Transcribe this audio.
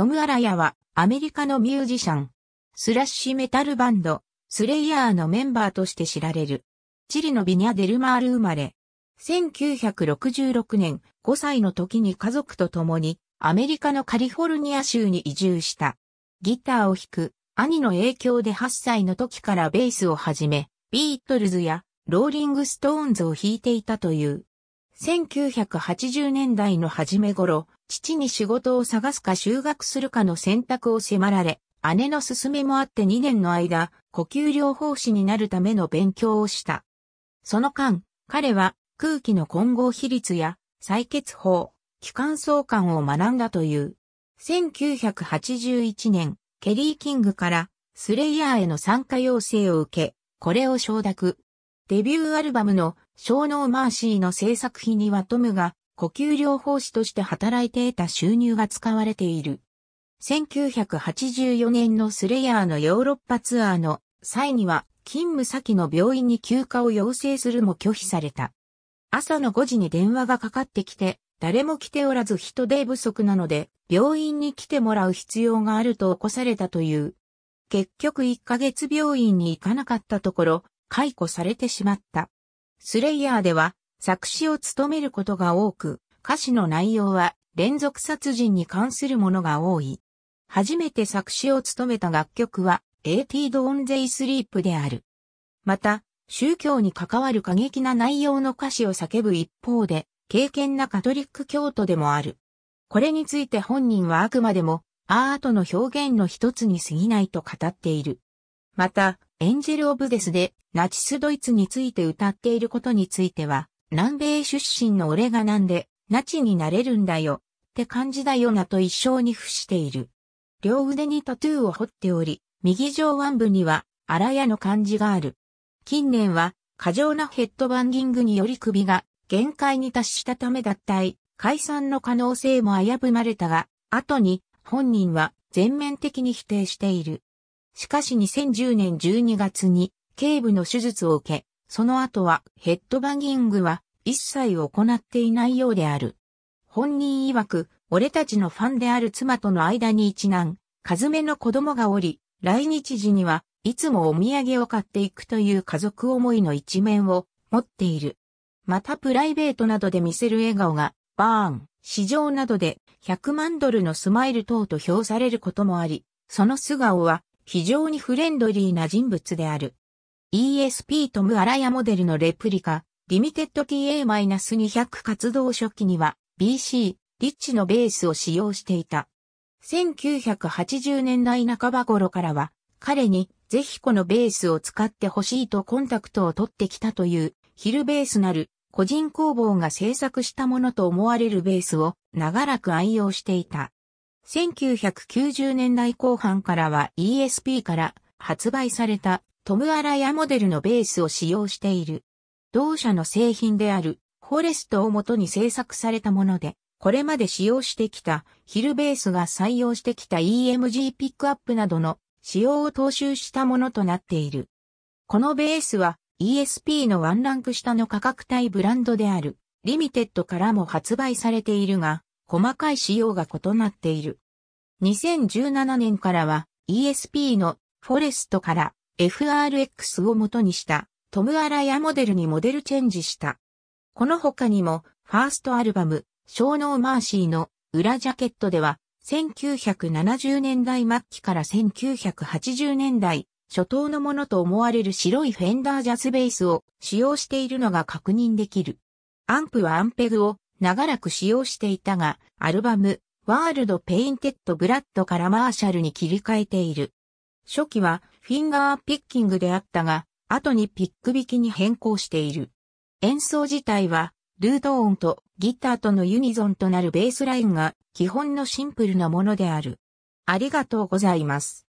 トム・アラヤはアメリカのミュージシャン、スラッシュメタルバンド、スレイヤーのメンバーとして知られる。チリのビニャ・デルマール生まれ。1966年5歳の時に家族と共にアメリカのカリフォルニア州に移住した。ギターを弾く兄の影響で8歳の時からベースを始め、ビートルズやローリングストーンズを弾いていたという。1980年代の初め頃、父に仕事を探すか就学するかの選択を迫られ、姉の勧めもあって2年の間、呼吸療法士になるための勉強をした。その間、彼は空気の混合比率や採血法、気管相関を学んだという。1981年、ケリー・キングからスレイヤーへの参加要請を受け、これを承諾。デビューアルバムの小脳マーシーの制作費にはトムが呼吸療法士として働いて得た収入が使われている。1984年のスレイヤーのヨーロッパツアーの際には勤務先の病院に休暇を要請するも拒否された。朝の5時に電話がかかってきて、誰も来ておらず人手不足なので、病院に来てもらう必要があると起こされたという。結局1ヶ月病院に行かなかったところ、解雇されてしまった。スレイヤーでは作詞を務めることが多く、歌詞の内容は連続殺人に関するものが多い。初めて作詞を務めた楽曲は AT Don't They Sleep である。また、宗教に関わる過激な内容の歌詞を叫ぶ一方で、敬虔なカトリック教徒でもある。これについて本人はあくまでもアートの表現の一つに過ぎないと語っている。また、エンジェル・オブ・デスでナチス・ドイツについて歌っていることについては、南米出身の俺がなんでナチになれるんだよって感じだよなと一生に付している。両腕にタトゥーを彫っており、右上腕部には荒屋の漢字がある。近年は過剰なヘッドバンギングにより首が限界に達したため脱退、解散の可能性も危ぶまれたが、後に本人は全面的に否定している。しかし2010年12月に、頸部の手術を受け、その後はヘッドバギングは一切行っていないようである。本人曰く、俺たちのファンである妻との間に一男、カズメの子供がおり、来日時にはいつもお土産を買っていくという家族思いの一面を持っている。またプライベートなどで見せる笑顔が、バーン、市場などで100万ドルのスマイル等と評されることもあり、その素顔は非常にフレンドリーな人物である。ESP トム・アラヤモデルのレプリカ、リミテッド TA-200 活動初期には BC、リッチのベースを使用していた。1980年代半ば頃からは、彼にぜひこのベースを使ってほしいとコンタクトを取ってきたというヒルベースなる個人工房が制作したものと思われるベースを長らく愛用していた。1990年代後半からは ESP から発売されたトム・アラヤモデルのベースを使用している。同社の製品であるフォレストをもとに製作されたもので、これまで使用してきたヒルベースが採用してきた EMG ピックアップなどの使用を踏襲したものとなっている。このベースは ESP のワンランク下の価格帯ブランドであるリミテッドからも発売されているが、細かい仕様が異なっている。2017年からは ESP のフォレストから FRX を元にしたトム・アラヤモデルにモデルチェンジした。この他にもファーストアルバム、ショーノー・マーシーの裏ジャケットでは1970年代末期から1980年代初頭のものと思われる白いフェンダージャズベースを使用しているのが確認できる。アンプはアンペグを長らく使用していたが、アルバムワールド・ペインテッド・ブラッドからマーシャルに切り替えている。初期はフィンガーピッキングであったが、後にピック引きに変更している。演奏自体は、ルート音とギターとのユニゾンとなるベースラインが基本のシンプルなものである。ありがとうございます。